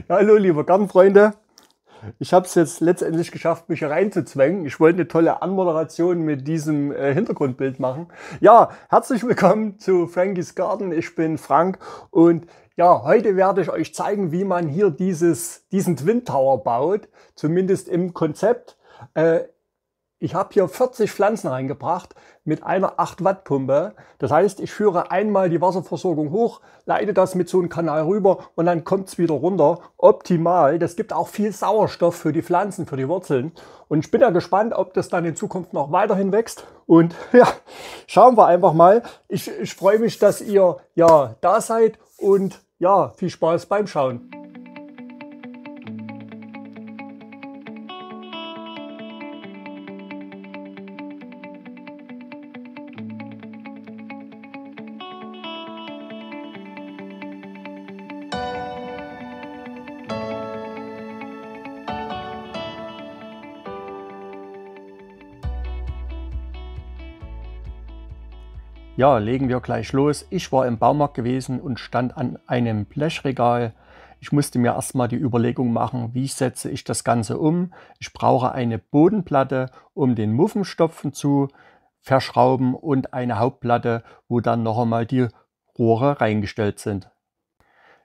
Hallo, liebe Gartenfreunde. Ich habe es jetzt letztendlich geschafft, mich hier reinzuzwängen. Ich wollte eine tolle Anmoderation mit diesem äh, Hintergrundbild machen. Ja, herzlich willkommen zu Frankies Garten. Ich bin Frank und ja, heute werde ich euch zeigen, wie man hier dieses, diesen Twin Tower baut, zumindest im Konzept. Äh, ich habe hier 40 Pflanzen reingebracht mit einer 8 Watt Pumpe. Das heißt, ich führe einmal die Wasserversorgung hoch, leite das mit so einem Kanal rüber und dann kommt es wieder runter. Optimal. Das gibt auch viel Sauerstoff für die Pflanzen, für die Wurzeln. Und ich bin ja gespannt, ob das dann in Zukunft noch weiterhin wächst. Und ja, schauen wir einfach mal. Ich, ich freue mich, dass ihr ja da seid und ja, viel Spaß beim Schauen. Ja, legen wir gleich los. Ich war im Baumarkt gewesen und stand an einem Blechregal. Ich musste mir erstmal die Überlegung machen, wie setze ich das Ganze um. Ich brauche eine Bodenplatte, um den Muffenstopfen zu verschrauben und eine Hauptplatte, wo dann noch einmal die Rohre reingestellt sind.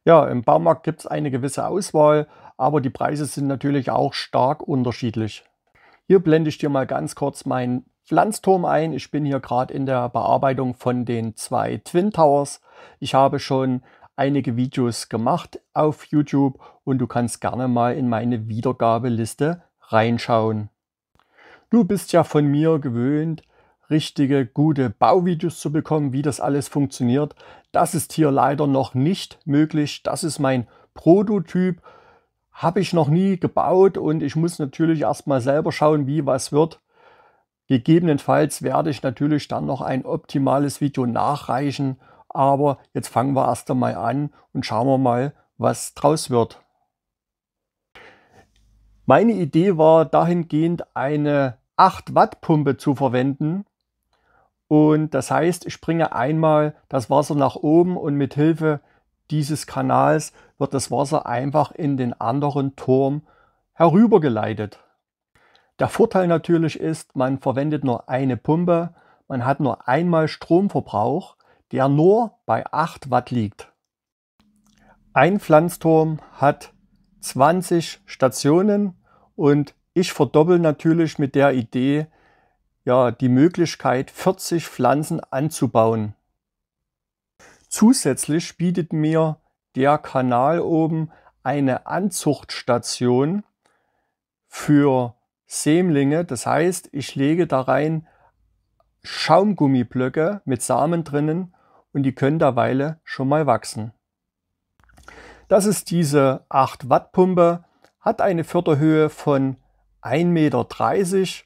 Ja, im Baumarkt gibt es eine gewisse Auswahl, aber die Preise sind natürlich auch stark unterschiedlich. Hier blende ich dir mal ganz kurz mein Pflanzturm ein. Ich bin hier gerade in der Bearbeitung von den zwei Twin Towers. Ich habe schon einige Videos gemacht auf YouTube und du kannst gerne mal in meine Wiedergabeliste reinschauen. Du bist ja von mir gewöhnt, richtige, gute Bauvideos zu bekommen, wie das alles funktioniert. Das ist hier leider noch nicht möglich. Das ist mein Prototyp. Habe ich noch nie gebaut und ich muss natürlich erstmal selber schauen, wie was wird. Gegebenenfalls werde ich natürlich dann noch ein optimales Video nachreichen, aber jetzt fangen wir erst einmal an und schauen wir mal, was draus wird. Meine Idee war dahingehend eine 8 Watt Pumpe zu verwenden. Und das heißt, ich bringe einmal das Wasser nach oben und mit Hilfe dieses Kanals wird das Wasser einfach in den anderen Turm herübergeleitet. Der Vorteil natürlich ist, man verwendet nur eine Pumpe, man hat nur einmal Stromverbrauch, der nur bei 8 Watt liegt. Ein Pflanzturm hat 20 Stationen und ich verdoppel natürlich mit der Idee, ja, die Möglichkeit 40 Pflanzen anzubauen. Zusätzlich bietet mir der Kanal oben eine Anzuchtstation für Sämlinge. Das heißt, ich lege da rein Schaumgummiblöcke mit Samen drinnen und die können derweile schon mal wachsen. Das ist diese 8 Watt Pumpe, hat eine Förderhöhe von 1,30 Meter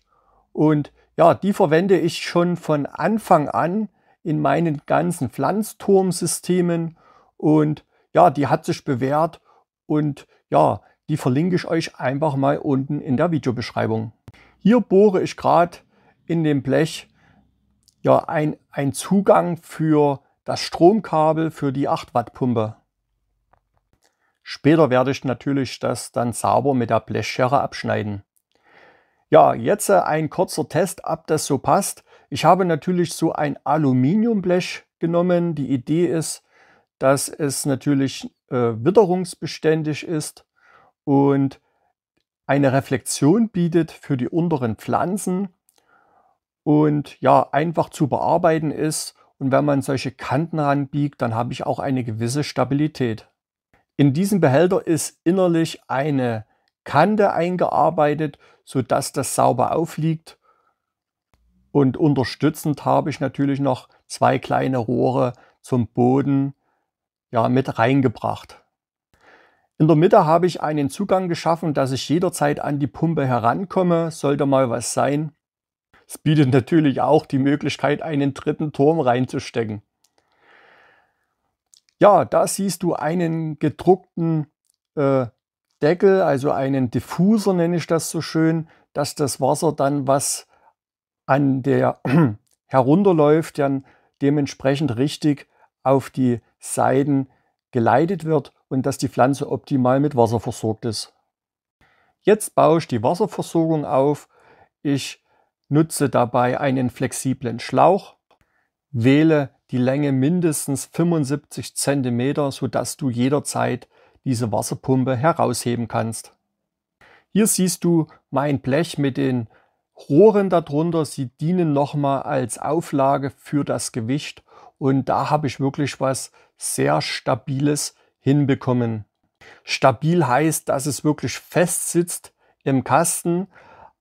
und ja, die verwende ich schon von Anfang an in meinen ganzen Pflanzturmsystemen und ja, die hat sich bewährt und ja, die verlinke ich euch einfach mal unten in der Videobeschreibung. Hier bohre ich gerade in dem Blech ja ein, ein Zugang für das Stromkabel für die 8 Watt Pumpe. Später werde ich natürlich das dann sauber mit der Blechschere abschneiden. Ja, jetzt äh, ein kurzer Test, ob das so passt. Ich habe natürlich so ein Aluminiumblech genommen. Die Idee ist, dass es natürlich äh, witterungsbeständig ist und eine Reflexion bietet für die unteren Pflanzen und ja, einfach zu bearbeiten ist. Und wenn man solche Kanten ranbiegt, dann habe ich auch eine gewisse Stabilität. In diesem Behälter ist innerlich eine Kante eingearbeitet, sodass das sauber aufliegt. Und unterstützend habe ich natürlich noch zwei kleine Rohre zum Boden ja, mit reingebracht. In der Mitte habe ich einen Zugang geschaffen, dass ich jederzeit an die Pumpe herankomme, sollte mal was sein. Es bietet natürlich auch die Möglichkeit, einen dritten Turm reinzustecken. Ja, da siehst du einen gedruckten äh, Deckel, also einen Diffuser nenne ich das so schön, dass das Wasser dann, was an der herunterläuft, dann dementsprechend richtig auf die Seiten geleitet wird und dass die Pflanze optimal mit Wasser versorgt ist. Jetzt baue ich die Wasserversorgung auf. Ich nutze dabei einen flexiblen Schlauch, wähle die Länge mindestens 75 cm, sodass du jederzeit diese Wasserpumpe herausheben kannst. Hier siehst du mein Blech mit den Rohren darunter. Sie dienen nochmal als Auflage für das Gewicht und da habe ich wirklich was sehr stabiles hinbekommen. Stabil heißt, dass es wirklich fest sitzt im Kasten,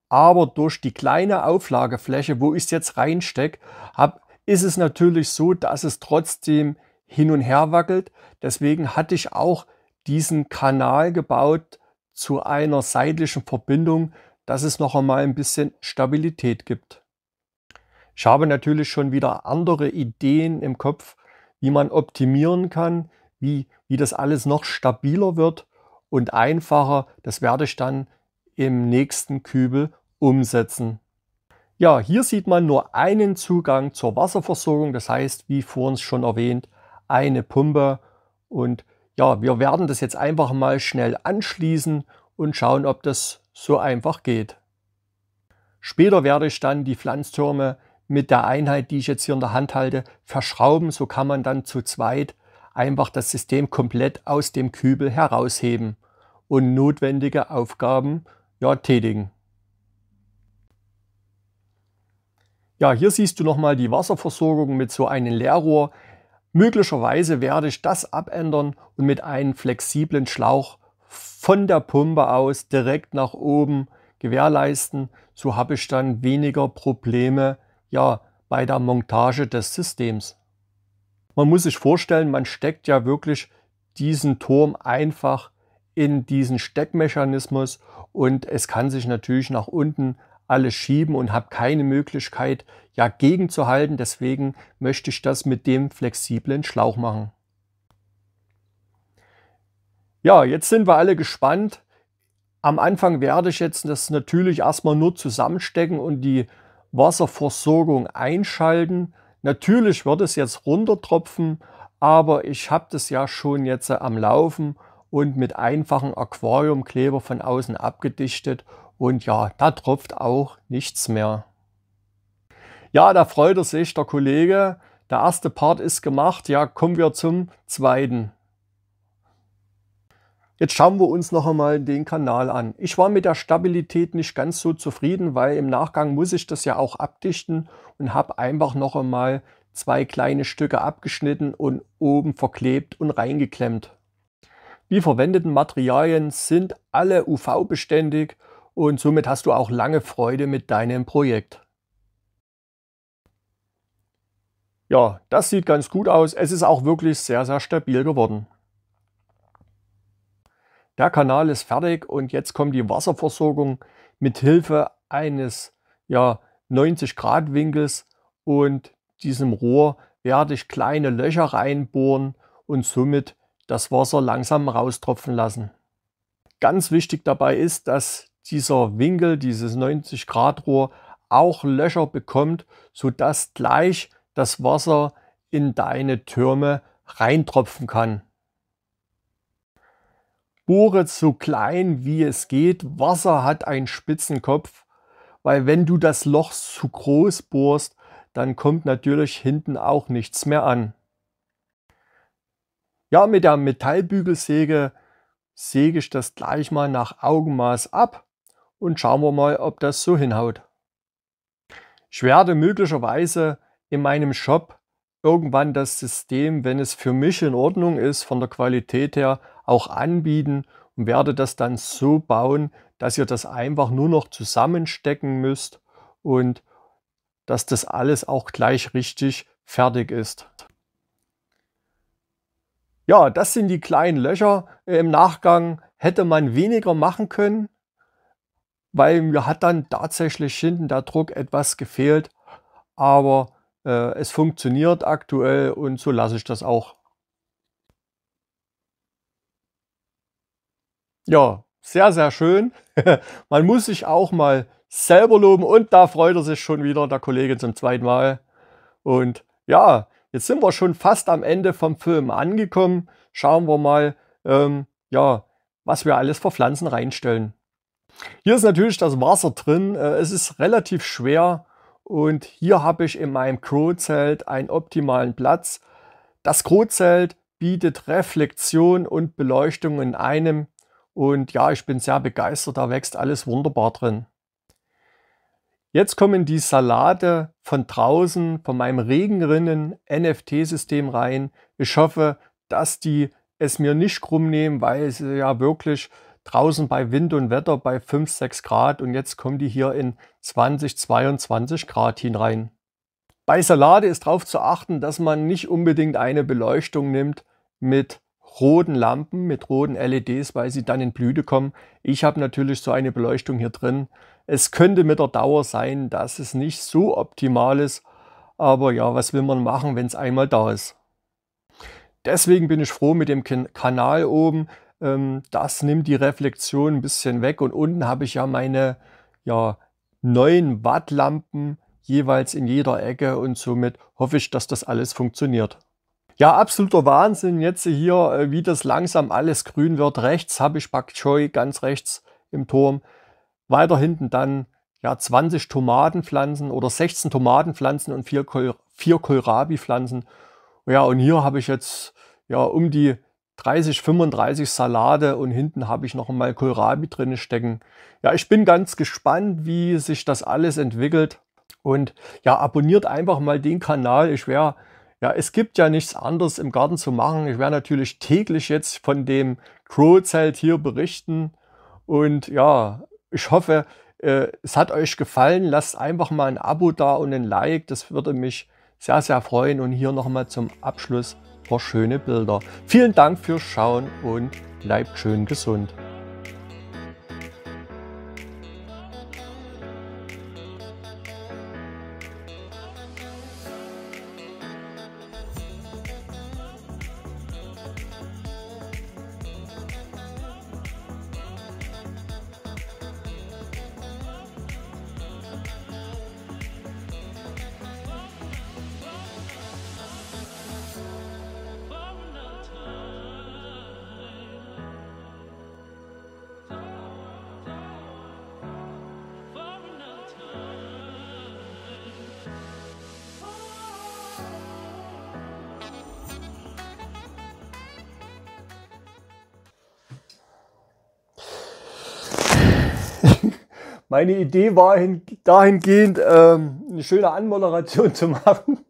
aber durch die kleine Auflagefläche, wo ich es jetzt reinstecke, habe, ist es natürlich so, dass es trotzdem hin und her wackelt. Deswegen hatte ich auch diesen Kanal gebaut zu einer seitlichen Verbindung, dass es noch einmal ein bisschen Stabilität gibt. Ich habe natürlich schon wieder andere Ideen im Kopf, wie man optimieren kann, wie, wie das alles noch stabiler wird und einfacher. Das werde ich dann im nächsten Kübel umsetzen. Ja, hier sieht man nur einen Zugang zur Wasserversorgung, das heißt, wie vorhin schon erwähnt, eine Pumpe. Und ja, wir werden das jetzt einfach mal schnell anschließen und schauen, ob das so einfach geht. Später werde ich dann die Pflanztürme mit der Einheit, die ich jetzt hier in der Hand halte, verschrauben. So kann man dann zu zweit einfach das System komplett aus dem Kübel herausheben und notwendige Aufgaben ja, tätigen. Ja, hier siehst du nochmal die Wasserversorgung mit so einem Leerrohr. Möglicherweise werde ich das abändern und mit einem flexiblen Schlauch von der Pumpe aus direkt nach oben gewährleisten. So habe ich dann weniger Probleme ja bei der Montage des Systems. Man muss sich vorstellen, man steckt ja wirklich diesen Turm einfach in diesen Steckmechanismus und es kann sich natürlich nach unten alles schieben und habe keine Möglichkeit, ja gegenzuhalten. Deswegen möchte ich das mit dem flexiblen Schlauch machen. Ja, jetzt sind wir alle gespannt. Am Anfang werde ich jetzt das natürlich erstmal nur zusammenstecken und die Wasserversorgung einschalten. Natürlich wird es jetzt runtertropfen, aber ich habe das ja schon jetzt äh, am Laufen und mit einfachen Aquariumkleber von außen abgedichtet und ja, da tropft auch nichts mehr. Ja, da freut er sich, der Kollege. Der erste Part ist gemacht. Ja, kommen wir zum zweiten. Jetzt schauen wir uns noch einmal den Kanal an. Ich war mit der Stabilität nicht ganz so zufrieden, weil im Nachgang muss ich das ja auch abdichten und habe einfach noch einmal zwei kleine Stücke abgeschnitten und oben verklebt und reingeklemmt. Die verwendeten Materialien sind alle UV-beständig und somit hast du auch lange Freude mit deinem Projekt. Ja, das sieht ganz gut aus. Es ist auch wirklich sehr, sehr stabil geworden. Der Kanal ist fertig und jetzt kommt die Wasserversorgung mit Hilfe eines ja, 90 Grad Winkels und diesem Rohr werde ich kleine Löcher reinbohren und somit das Wasser langsam raustropfen lassen. Ganz wichtig dabei ist, dass dieser Winkel, dieses 90 Grad Rohr auch Löcher bekommt, sodass gleich das Wasser in deine Türme reintropfen kann bohre so klein wie es geht. Wasser hat einen spitzen Kopf, weil wenn du das Loch zu groß bohrst, dann kommt natürlich hinten auch nichts mehr an. Ja, mit der Metallbügelsäge säge ich das gleich mal nach Augenmaß ab und schauen wir mal, ob das so hinhaut. Ich werde möglicherweise in meinem Shop irgendwann das System, wenn es für mich in Ordnung ist, von der Qualität her auch anbieten und werde das dann so bauen, dass ihr das einfach nur noch zusammenstecken müsst und dass das alles auch gleich richtig fertig ist. Ja, das sind die kleinen Löcher. Im Nachgang hätte man weniger machen können, weil mir hat dann tatsächlich hinten der Druck etwas gefehlt. Aber äh, es funktioniert aktuell und so lasse ich das auch. Ja, sehr, sehr schön. Man muss sich auch mal selber loben und da freut er sich schon wieder, der Kollege zum zweiten Mal. Und ja, jetzt sind wir schon fast am Ende vom Film angekommen. Schauen wir mal, ähm, ja, was wir alles für Pflanzen reinstellen. Hier ist natürlich das Wasser drin. Äh, es ist relativ schwer, und hier habe ich in meinem Crow-Zelt einen optimalen Platz. Das Crow-Zelt bietet Reflexion und Beleuchtung in einem. Und ja, ich bin sehr begeistert, da wächst alles wunderbar drin. Jetzt kommen die Salate von draußen, von meinem Regenrinnen-NFT-System rein. Ich hoffe, dass die es mir nicht krumm nehmen, weil sie ja wirklich draußen bei Wind und Wetter bei 5, 6 Grad und jetzt kommen die hier in 20, 22 Grad hinein. Bei Salate ist darauf zu achten, dass man nicht unbedingt eine Beleuchtung nimmt mit roten Lampen, mit roten LEDs, weil sie dann in Blüte kommen. Ich habe natürlich so eine Beleuchtung hier drin. Es könnte mit der Dauer sein, dass es nicht so optimal ist, aber ja, was will man machen, wenn es einmal da ist? Deswegen bin ich froh mit dem Kanal oben, ähm, das nimmt die Reflexion ein bisschen weg und unten habe ich ja meine ja, 9 Wattlampen jeweils in jeder Ecke und somit hoffe ich, dass das alles funktioniert. Ja, absoluter Wahnsinn jetzt hier, äh, wie das langsam alles grün wird. Rechts habe ich Bak Choi, ganz rechts im Turm. Weiter hinten dann ja, 20 Tomatenpflanzen oder 16 Tomatenpflanzen und 4, Kohl, 4 Kohlrabi-Pflanzen. Ja, und hier habe ich jetzt ja um die 30, 35 Salate und hinten habe ich noch mal Kohlrabi drin stecken. Ja, ich bin ganz gespannt, wie sich das alles entwickelt. Und ja, abonniert einfach mal den Kanal. Ich wäre, ja, es gibt ja nichts anderes im Garten zu machen. Ich werde natürlich täglich jetzt von dem Crow-Zelt hier berichten. Und ja, ich hoffe, äh, es hat euch gefallen. Lasst einfach mal ein Abo da und ein Like. Das würde mich sehr, sehr freuen. Und hier nochmal zum Abschluss paar schöne Bilder. Vielen Dank fürs Schauen und bleibt schön gesund. Meine Idee war hin, dahingehend, ähm, eine schöne Anmoderation zu machen.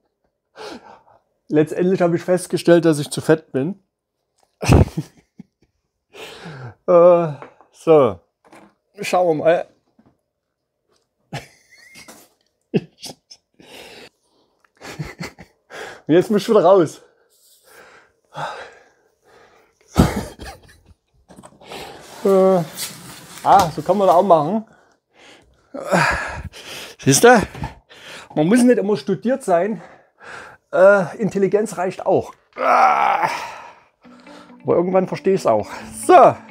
Letztendlich habe ich festgestellt, dass ich zu fett bin. äh, so, schauen wir mal. Und jetzt muss ich wieder raus. äh, ah, so kann man das auch machen. Siehst du? Man muss nicht immer studiert sein. Äh, Intelligenz reicht auch. Ah. Aber irgendwann verstehe ich es auch. So.